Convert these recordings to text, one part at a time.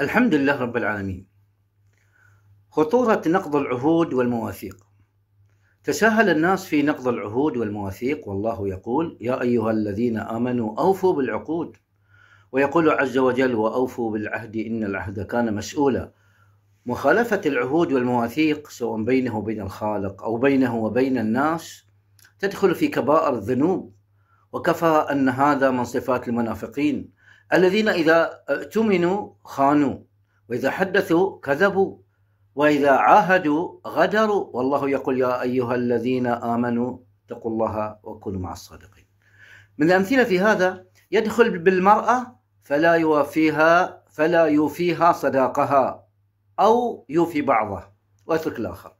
الحمد لله رب العالمين خطورة نقض العهود والمواثيق تساهل الناس في نقض العهود والمواثيق والله يقول يا أيها الذين آمنوا أوفوا بالعقود ويقول عز وجل وأوفوا بالعهد إن العهد كان مسؤولا مخالفة العهود والمواثيق سواء بينه وبين الخالق أو بينه وبين الناس تدخل في كبائر الذنوب وكفى أن هذا من صفات المنافقين الذين إذا ائتمنوا خانوا وإذا حدثوا كذبوا وإذا عاهدوا غدروا والله يقول يا أيها الذين آمنوا اتقوا الله وكونوا مع الصادقين من الأمثلة في هذا يدخل بالمرأة فلا يوفيها فلا يوفيها صداقها أو يوفي بعضه ويترك الآخر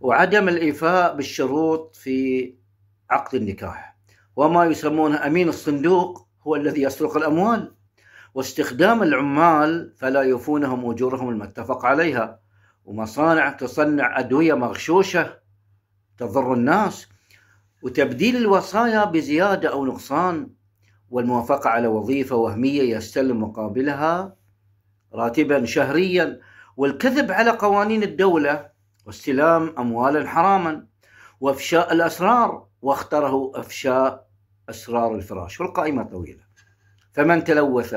وعدم الإيفاء بالشروط في عقد النكاح وما يسمونه أمين الصندوق هو الذي يسرق الأموال واستخدام العمال فلا يفونهم أجورهم المتفق عليها ومصانع تصنع أدوية مغشوشة تضر الناس وتبديل الوصايا بزيادة أو نقصان والموافقة على وظيفة وهمية يستلم مقابلها راتبا شهريا والكذب على قوانين الدولة واستلام أموالا حراما وافشاء الأسرار واختره افشاء أسرار الفراش والقائمة طويلة فمن تلوث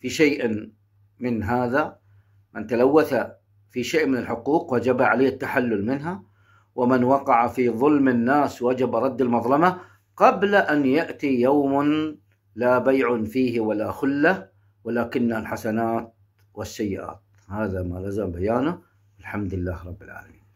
في شيء من هذا من تلوث في شيء من الحقوق وجب عليه التحلل منها ومن وقع في ظلم الناس وجب رد المظلمة قبل أن يأتي يوم لا بيع فيه ولا خلة ولكن الحسنات والسيئات هذا ما لزم بيانه الحمد لله رب العالمين